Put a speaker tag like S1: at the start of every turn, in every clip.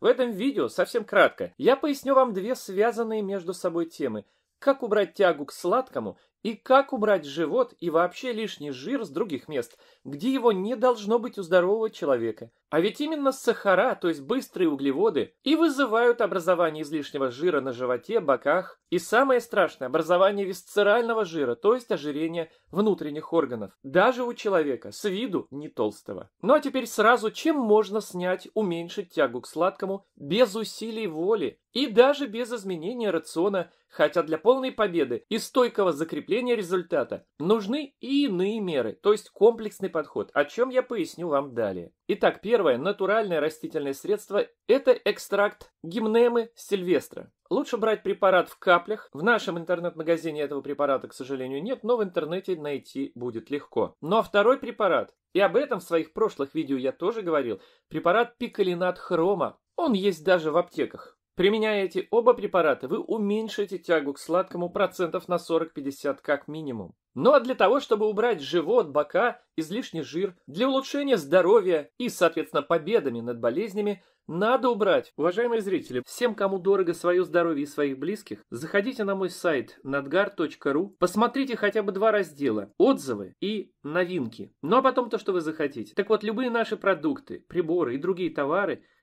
S1: В этом видео, совсем кратко, я поясню вам две связанные между собой темы – как убрать тягу к сладкому и как убрать живот и вообще лишний жир с других мест, где его не должно быть у здорового человека? А ведь именно сахара, то есть быстрые углеводы, и вызывают образование излишнего жира на животе, боках, и самое страшное – образование висцерального жира, то есть ожирение внутренних органов, даже у человека с виду не толстого. Ну а теперь сразу, чем можно снять, уменьшить тягу к сладкому без усилий воли и даже без изменения рациона, хотя для полной победы и стойкого закрепления закрепления результата нужны и иные меры, то есть комплексный подход, о чем я поясню вам далее. Итак, первое натуральное растительное средство – это экстракт гимнемы сильвестра. Лучше брать препарат в каплях. В нашем интернет-магазине этого препарата, к сожалению, нет, но в интернете найти будет легко. Ну а второй препарат, и об этом в своих прошлых видео я тоже говорил, препарат пикалинат хрома. Он есть даже в аптеках. Применяя эти оба препарата, вы уменьшите тягу к сладкому процентов на 40-50 как минимум. Ну а для того, чтобы убрать живот, бока, излишний жир, для улучшения здоровья и, соответственно, победами над болезнями, надо убрать. Уважаемые зрители, всем, кому дорого свое здоровье и своих близких, заходите на мой сайт nadgar.ru, посмотрите хотя бы два раздела – отзывы и новинки. Ну а потом то, что вы захотите. Так вот, любые наши продукты, приборы и другие товары –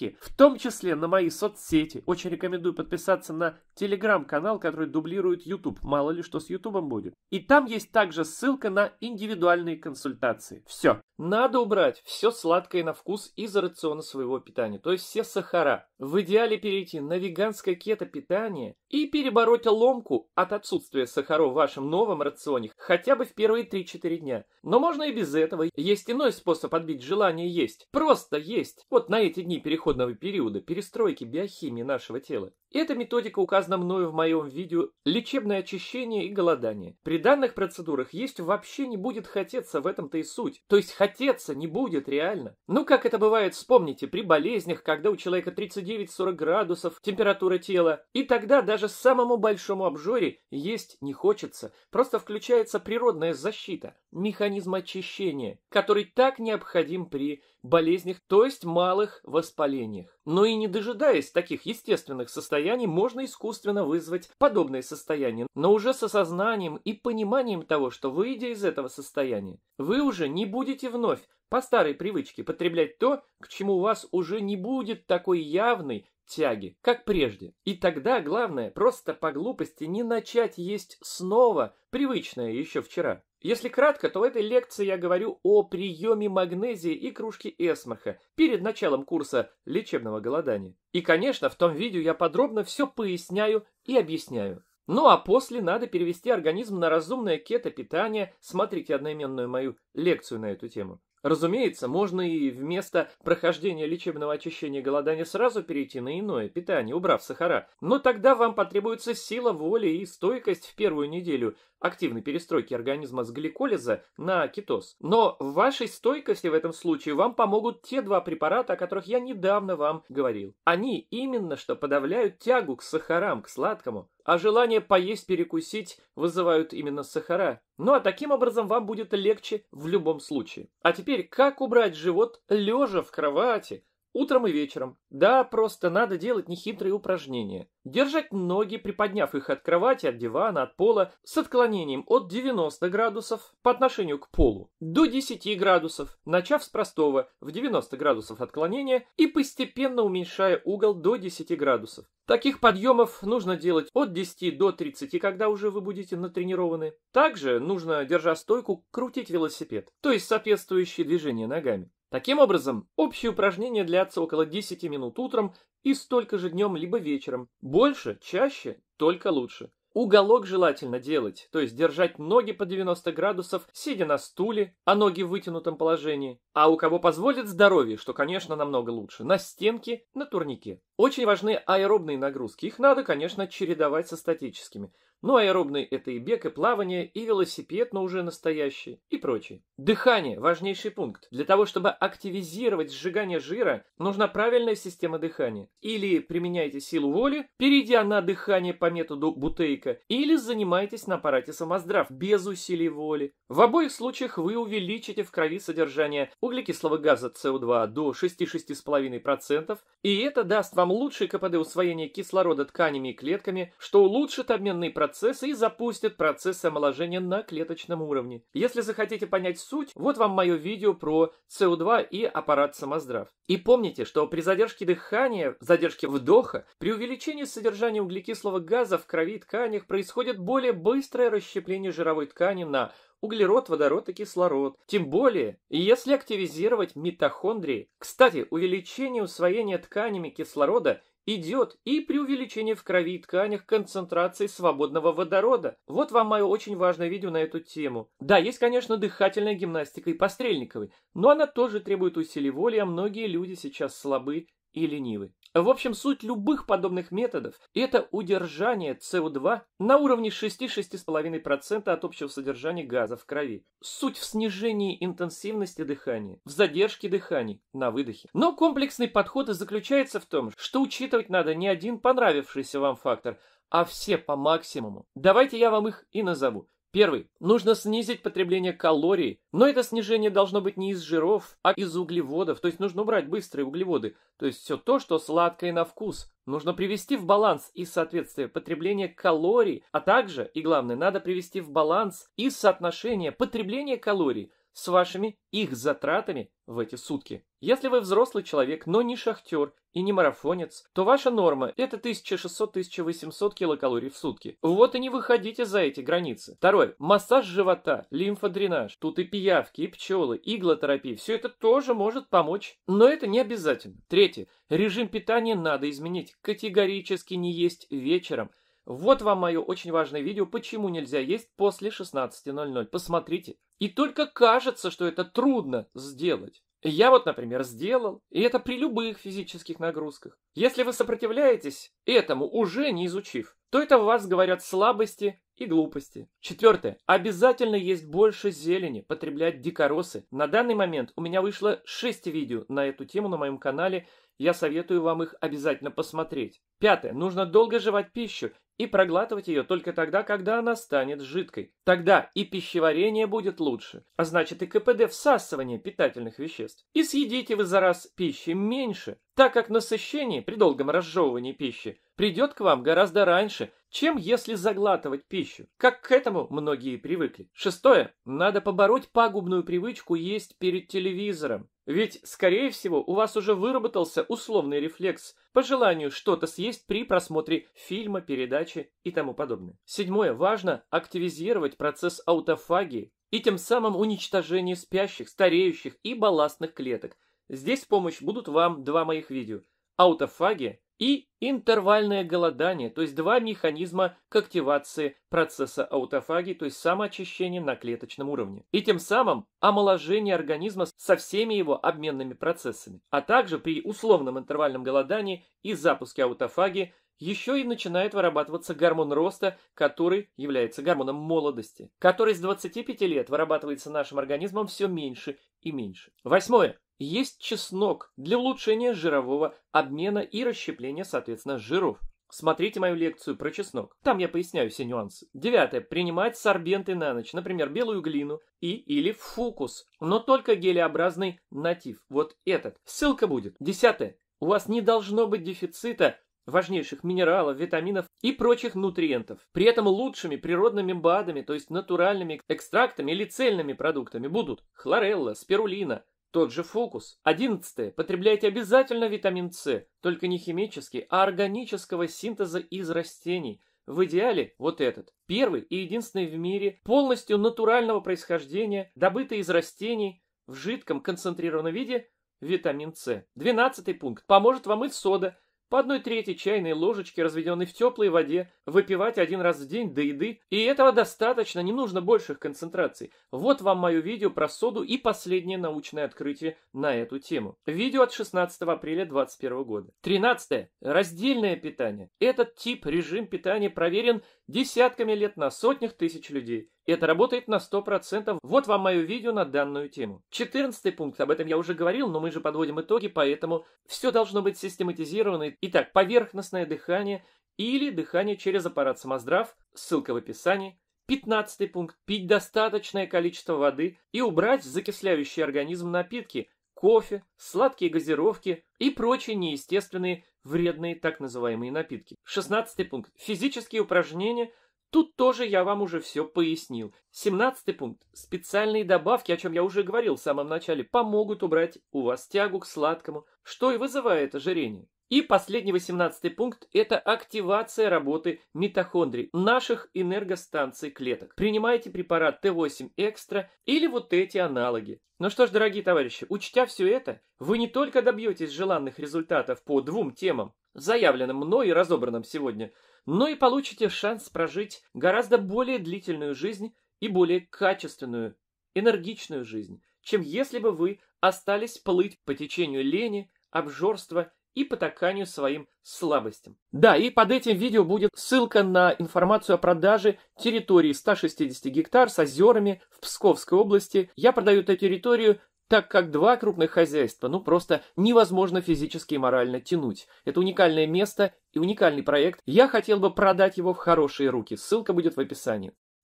S1: ссылки, в том числе на мои соцсети. Очень рекомендую подписаться на телеграм-канал, который дублирует YouTube. Мало ли что с YouTube будет. И там есть также ссылка на индивидуальные консультации. Все. Надо убрать все сладкое на вкус из рациона своего питания, то есть все сахара. В идеале перейти на веганское кето-питание и перебороть ломку от отсутствия сахаров в вашем новом рационе хотя бы в первые 3-4 дня. Но можно и без этого. Есть иной способ отбить желание есть. Просто есть. Вот на эти дни переходного периода, перестройки биохимии нашего тела эта методика указана мною в моем видео «Лечебное очищение и голодание». При данных процедурах есть вообще не будет хотеться, в этом-то и суть. То есть хотеться не будет реально. Ну как это бывает, вспомните, при болезнях, когда у человека 39-40 градусов температура тела, и тогда даже самому большому обжоре есть не хочется. Просто включается природная защита, механизм очищения, который так необходим при болезнях, то есть малых воспалениях. Но и не дожидаясь таких естественных состояний, состоянии можно искусственно вызвать подобное состояние, но уже с осознанием и пониманием того, что выйдя из этого состояния, вы уже не будете вновь по старой привычке потреблять то, к чему у вас уже не будет такой явной тяги, как прежде. И тогда главное просто по глупости не начать есть снова привычное еще вчера. Если кратко, то в этой лекции я говорю о приеме магнезии и кружки эсмарха перед началом курса лечебного голодания. И, конечно, в том видео я подробно все поясняю и объясняю. Ну а после надо перевести организм на разумное кето-питание, смотрите одноименную мою лекцию на эту тему. Разумеется, можно и вместо прохождения лечебного очищения голодания сразу перейти на иное питание, убрав сахара. Но тогда вам потребуется сила воли и стойкость в первую неделю активной перестройки организма с гликолиза на кетоз. Но в вашей стойкости в этом случае вам помогут те два препарата, о которых я недавно вам говорил. Они именно что подавляют тягу к сахарам, к сладкому а желание поесть, перекусить вызывают именно сахара. Ну а таким образом вам будет легче в любом случае. А теперь теперь как убрать живот лежа в кровати, Утром и вечером. Да, просто надо делать нехитрые упражнения. Держать ноги, приподняв их от кровати, от дивана, от пола, с отклонением от 90 градусов по отношению к полу до 10 градусов, начав с простого в 90 градусов отклонения и постепенно уменьшая угол до 10 градусов. Таких подъемов нужно делать от 10 до 30, когда уже вы будете натренированы. Также нужно, держа стойку, крутить велосипед, то есть соответствующие движения ногами. Таким образом, общее упражнение длятся около 10 минут утром и столько же днем либо вечером. Больше, чаще, только лучше. Уголок желательно делать, то есть держать ноги по 90 градусов, сидя на стуле, а ноги в вытянутом положении. А у кого позволит здоровье, что, конечно, намного лучше, на стенке, на турнике. Очень важны аэробные нагрузки, их надо, конечно, чередовать со статическими – ну, аэробный – это и бег, и плавание, и велосипед, но уже настоящий, и прочее. Дыхание – важнейший пункт. Для того, чтобы активизировать сжигание жира, нужна правильная система дыхания. Или применяйте силу воли, перейдя на дыхание по методу бутейка, или занимайтесь на аппарате самоздрав без усилий воли. В обоих случаях вы увеличите в крови содержание углекислого газа СО2 до 6-6,5%, и это даст вам лучший КПД усвоения кислорода тканями и клетками, что улучшит обменные процессы процессы и запустят процесс омоложения на клеточном уровне. Если захотите понять суть, вот вам мое видео про СО2 и аппарат самоздрав. И помните, что при задержке дыхания, задержке вдоха, при увеличении содержания углекислого газа в крови и тканях происходит более быстрое расщепление жировой ткани на углерод, водород и кислород. Тем более, если активизировать митохондрии. Кстати, увеличение усвоения тканями кислорода идет и при увеличении в крови и тканях концентрации свободного водорода. Вот вам мое очень важное видео на эту тему. Да, есть, конечно, дыхательная гимнастика и пострельниковой, но она тоже требует усилий воли, а многие люди сейчас слабы и ленивы. В общем, суть любых подобных методов – это удержание СО2 на уровне 6-6,5% от общего содержания газа в крови. Суть в снижении интенсивности дыхания, в задержке дыхания на выдохе. Но комплексный подход и заключается в том, что учитывать надо не один понравившийся вам фактор, а все по максимуму. Давайте я вам их и назову. Первый. Нужно снизить потребление калорий, но это снижение должно быть не из жиров, а из углеводов, то есть нужно убрать быстрые углеводы, то есть все то, что сладкое на вкус. Нужно привести в баланс и соответствие потребления калорий, а также, и главное, надо привести в баланс и соотношение потребления калорий с вашими их затратами в эти сутки. Если вы взрослый человек, но не шахтер и не марафонец, то ваша норма – это 1600-1800 килокалорий в сутки. Вот и не выходите за эти границы. Второй, Массаж живота, лимфодренаж. Тут и пиявки, и пчелы, иглотерапия. Все это тоже может помочь, но это не обязательно. Третье. Режим питания надо изменить. Категорически не есть вечером. Вот вам мое очень важное видео «Почему нельзя есть после 16.00». Посмотрите. И только кажется, что это трудно сделать. Я вот, например, сделал, и это при любых физических нагрузках. Если вы сопротивляетесь этому, уже не изучив, то это в вас говорят слабости и глупости. Четвертое. Обязательно есть больше зелени, потреблять дикоросы. На данный момент у меня вышло 6 видео на эту тему на моем канале, я советую вам их обязательно посмотреть. Пятое. Нужно долго жевать пищу и проглатывать ее только тогда, когда она станет жидкой. Тогда и пищеварение будет лучше, а значит и КПД всасывания питательных веществ. И съедите вы за раз пищи меньше, так как насыщение при долгом разжевывании пищи придет к вам гораздо раньше, чем если заглатывать пищу, как к этому многие привыкли. Шестое. Надо побороть пагубную привычку есть перед телевизором. Ведь, скорее всего, у вас уже выработался условный рефлекс по желанию что-то съесть при просмотре фильма, передачи и тому подобное. Седьмое. Важно активизировать процесс аутофагии и тем самым уничтожение спящих, стареющих и балластных клеток. Здесь в помощь будут вам два моих видео. Аутофагия и интервальное голодание, то есть два механизма к активации процесса аутофагии, то есть самоочищения на клеточном уровне. И тем самым омоложение организма со всеми его обменными процессами. А также при условном интервальном голодании и запуске аутофагии еще и начинает вырабатываться гормон роста, который является гормоном молодости, который с 25 лет вырабатывается нашим организмом все меньше и меньше. Восьмое есть чеснок для улучшения жирового обмена и расщепления, соответственно, жиров. Смотрите мою лекцию про чеснок. Там я поясняю все нюансы. Девятое. Принимать сорбенты на ночь, например, белую глину и или фукус, но только гелеобразный натив. Вот этот. Ссылка будет. Десятое. У вас не должно быть дефицита важнейших минералов, витаминов и прочих нутриентов. При этом лучшими природными БАДами, то есть натуральными экстрактами или цельными продуктами будут хлорелла, спирулина, тот же фокус. Одиннадцатое. Потребляйте обязательно витамин С, только не химический, а органического синтеза из растений. В идеале вот этот. Первый и единственный в мире, полностью натурального происхождения, добытый из растений, в жидком концентрированном виде, витамин С. Двенадцатый пункт. Поможет вам и сода – по одной трети чайной ложечки, разведенной в теплой воде, выпивать один раз в день до еды, и этого достаточно, не нужно больших концентраций. Вот вам мое видео про соду и последнее научное открытие на эту тему. Видео от 16 апреля 2021 года. 13. Раздельное питание. Этот тип, режим питания проверен десятками лет на сотнях тысяч людей. Это работает на 100%. Вот вам мое видео на данную тему. 14 пункт, об этом я уже говорил, но мы же подводим итоги, поэтому все должно быть систематизировано. Итак, поверхностное дыхание или дыхание через аппарат самоздрав, ссылка в описании. 15 пункт. Пить достаточное количество воды и убрать закисляющий организм напитки, кофе, сладкие газировки и прочие неестественные вредные так называемые напитки. 16 пункт. Физические упражнения Тут тоже я вам уже все пояснил. Семнадцатый пункт. Специальные добавки, о чем я уже говорил в самом начале, помогут убрать у вас тягу к сладкому, что и вызывает ожирение. И последний восемнадцатый пункт – это активация работы митохондрий, наших энергостанций клеток. Принимайте препарат Т8 Экстра или вот эти аналоги. Ну что ж, дорогие товарищи, учтя все это, вы не только добьетесь желанных результатов по двум темам, заявленным мной и разобранным сегодня – но и получите шанс прожить гораздо более длительную жизнь и более качественную, энергичную жизнь, чем если бы вы остались плыть по течению лени, обжорства и потаканию своим слабостям. Да, и под этим видео будет ссылка на информацию о продаже территории 160 гектар с озерами в Псковской области. Я продаю эту территорию так как два крупных хозяйства, ну просто невозможно физически и морально тянуть. Это уникальное место и уникальный проект. Я хотел бы продать его в хорошие руки. Ссылка будет в описании.